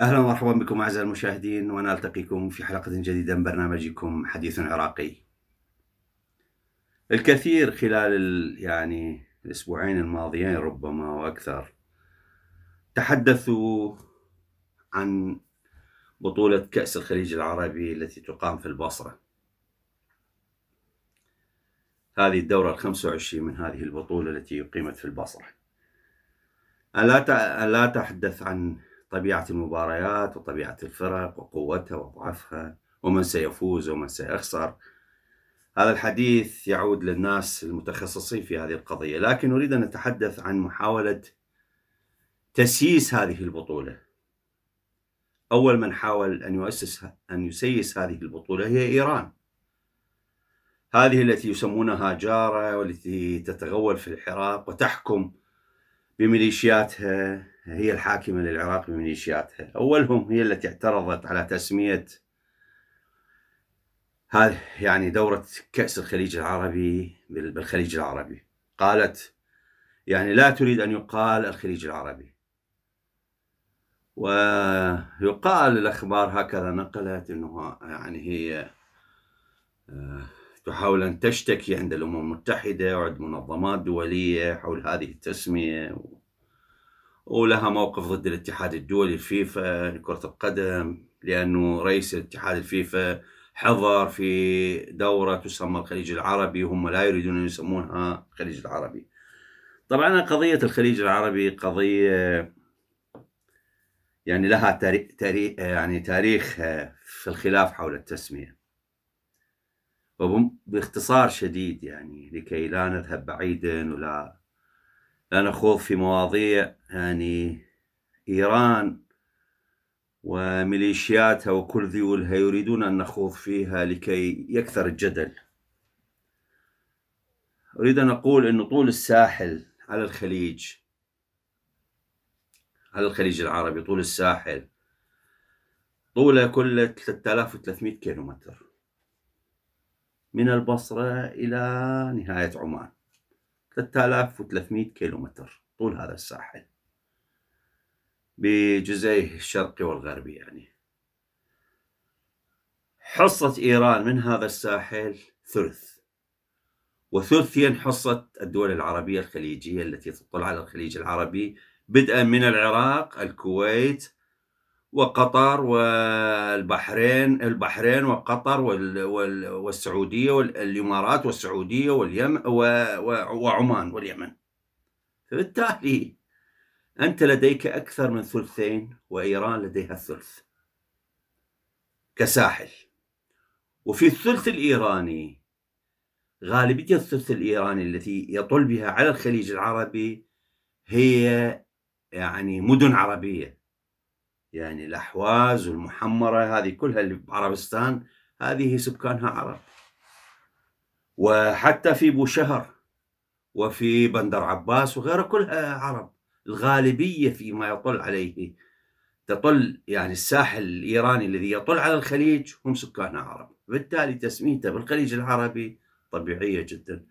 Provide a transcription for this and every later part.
اهلا ومرحبا بكم اعزائي المشاهدين ونلتقيكم في حلقه جديده من برنامجكم حديث عراقي. الكثير خلال يعني الاسبوعين الماضيين ربما واكثر تحدثوا عن بطوله كاس الخليج العربي التي تقام في البصره. هذه الدورة ال 25 من هذه البطولة التي أقيمت في البصرة. ألا تحدث عن طبيعة المباريات وطبيعة الفرق وقوتها وضعفها ومن سيفوز ومن سيخسر هذا الحديث يعود للناس المتخصصين في هذه القضية لكن أريد أن أتحدث عن محاولة تسييس هذه البطولة أول من حاول أن يؤسس أن يسيس هذه البطولة هي إيران هذه التي يسمونها جارة والتي تتغول في العراق وتحكم بميليشياتها هي الحاكمة للعراق بميليشياتها أولهم هي التي اعترضت على تسمية هذه يعني دورة كأس الخليج العربي بالخليج العربي قالت يعني لا تريد أن يقال الخليج العربي ويقال الأخبار هكذا نقلت أنه يعني هي آه، تحاول أن تشتكي عند الأمم المتحدة وعند منظمات دولية حول هذه التسمية ولها موقف ضد الاتحاد الدولي الفيفا لكرة القدم لأنه رئيس الاتحاد الفيفا حضر في دورة تسمى الخليج العربي وهم لا يريدون أن يسمونها الخليج العربي طبعا قضية الخليج العربي قضية يعني لها تاريخ يعني تاريخ في الخلاف حول التسمية باختصار شديد يعني لكي لا نذهب بعيدا ولا لا نخوض في مواضيع يعني إيران وميليشياتها وكل ذيولها يريدون أن نخوض فيها لكي يكثر الجدل أريد أن أقول أن طول الساحل على الخليج على الخليج العربي طول الساحل طوله كله 3300 كيلومتر من البصرة إلى نهاية عمان 3300 كيلومتر طول هذا الساحل بجزئيه الشرقي والغربي يعني حصة إيران من هذا الساحل ثلث وثلثيا حصة الدول العربية الخليجية التي تطل على الخليج العربي بدءا من العراق الكويت وقطر والبحرين البحرين وقطر والسعودية والإمارات والسعودية واليمن وعمان واليمن فبالتالي أنت لديك أكثر من ثلثين وإيران لديها الثلث كساحل وفي الثلث الإيراني غالبية الثلث الإيراني التي يطل بها على الخليج العربي هي يعني مدن عربية يعني الأحواز والمحمرة هذه كلها اللي بعربستان هذه سكانها عرب وحتى في بوشهر وفي بندر عباس وغيره كلها عرب الغالبية فيما يطل عليه تطل يعني الساحل الإيراني الذي يطل على الخليج هم سكانها عرب بالتالي تسميته بالخليج العربي طبيعية جدا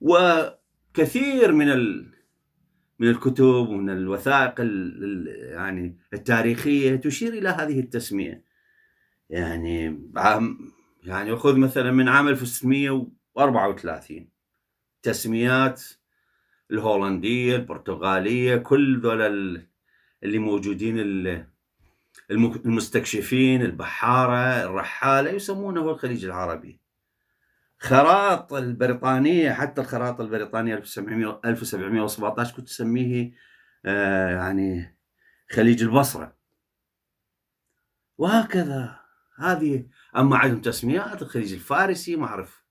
وكثير من من الكتب ومن الوثائق يعني التاريخيه تشير الى هذه التسميه يعني عام يعني خذ مثلا من عام 1634 تسميات الهولنديه البرتغاليه كل ذول اللي موجودين المستكشفين البحاره الرحاله يسمونه الخليج العربي خراط البريطانيه حتى الخراط البريطانيه 1700 1717 كنت تسميه آه، يعني خليج البصره وهكذا هذه اما عندهم تسميات الخليج الفارسي ما اعرف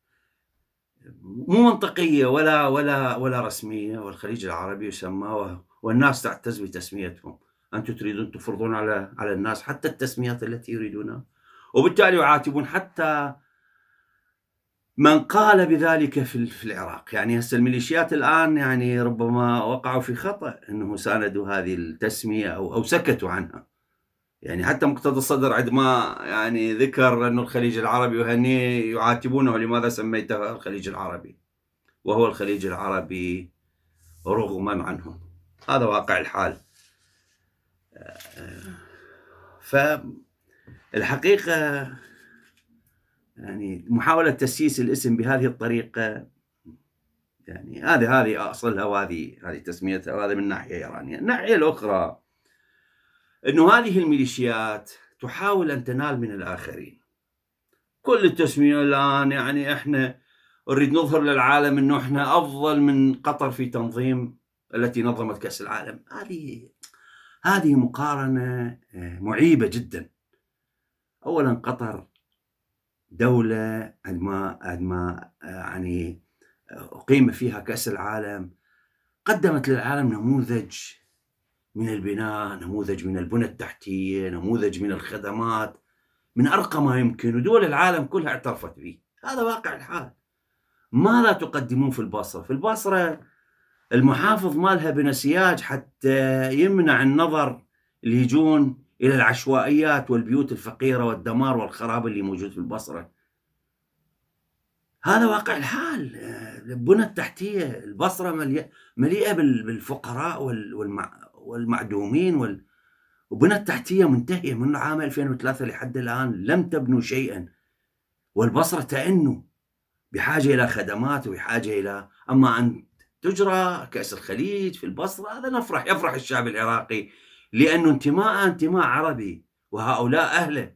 مو منطقيه ولا ولا ولا رسميه والخليج العربي يسمى والناس تعتز بتسميتهم انتم تريدون تفرضون على على الناس حتى التسميات التي يريدونها وبالتالي يعاتبون حتى من قال بذلك في, العراق يعني هسه الميليشيات الآن يعني ربما وقعوا في خطأ أنه ساندوا هذه التسمية أو, أو سكتوا عنها يعني حتى مقتدى الصدر عندما يعني ذكر انه الخليج العربي وهني يعاتبونه لماذا سميته الخليج العربي وهو الخليج العربي رغما عنهم هذا واقع الحال آه، آه، ف الحقيقه يعني محاولة تسييس الاسم بهذه الطريقة يعني هذه هذه أصلها وهذه هذه تسميتها وهذا من ناحية إيرانية الناحية الأخرى أنه هذه الميليشيات تحاول أن تنال من الآخرين كل التسمية الآن يعني إحنا نريد نظهر للعالم أنه إحنا أفضل من قطر في تنظيم التي نظمت كأس العالم هذه هذه مقارنة آه، معيبة جدا أولا قطر دولة عندما عندما آه، يعني آه، أقيم فيها كأس العالم قدمت للعالم نموذج من البناء نموذج من البنى التحتية نموذج من الخدمات من أرقى ما يمكن ودول العالم كلها اعترفت به هذا واقع الحال ماذا تقدمون في البصرة في البصرة المحافظ مالها بنسياج حتى يمنع النظر اللي يجون إلى العشوائيات والبيوت الفقيرة والدمار والخراب اللي موجود في البصرة هذا واقع الحال البنى التحتية البصرة مليئة بالفقراء والمعدومين والبنى وبنى التحتية منتهية من عام 2003 لحد الآن لم تبنوا شيئا والبصرة تأنوا بحاجة إلى خدمات وبحاجة إلى أما أن تجرى كأس الخليج في البصرة هذا نفرح يفرح الشعب العراقي لأنه انتماءه انتماء عربي وهؤلاء أهله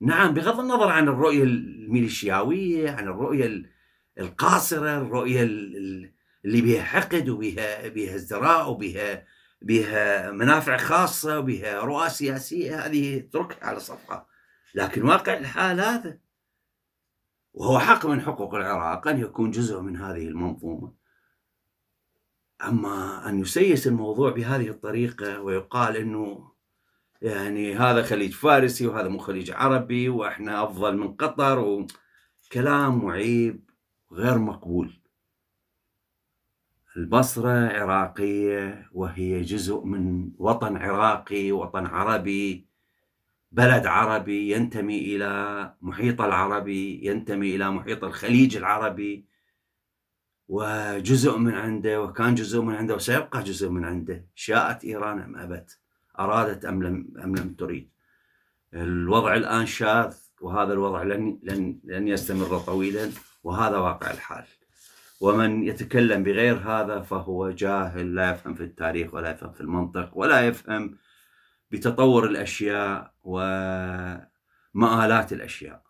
نعم بغض النظر عن الرؤية الميليشياوية عن الرؤية القاصرة الرؤية اللي بها حقد وبها بها ازدراء وبها بها منافع خاصة وبها رؤى سياسية هذه اتركها على صفقة لكن واقع الحال هذا وهو حق من حقوق العراق أن يكون جزء من هذه المنظومة أما أن يسيس الموضوع بهذه الطريقة ويقال أنه يعني هذا خليج فارسي وهذا مو خليج عربي وإحنا أفضل من قطر وكلام معيب غير مقبول البصرة عراقية وهي جزء من وطن عراقي وطن عربي بلد عربي ينتمي إلى محيط العربي ينتمي إلى محيط الخليج العربي وجزء من عنده وكان جزء من عنده وسيبقى جزء من عنده شاءت إيران أم أبت أرادت أم لم, أم لم تريد الوضع الآن شاذ وهذا الوضع لن, لن, لن يستمر طويلا وهذا واقع الحال ومن يتكلم بغير هذا فهو جاهل لا يفهم في التاريخ ولا يفهم في المنطق ولا يفهم بتطور الأشياء ومآلات الأشياء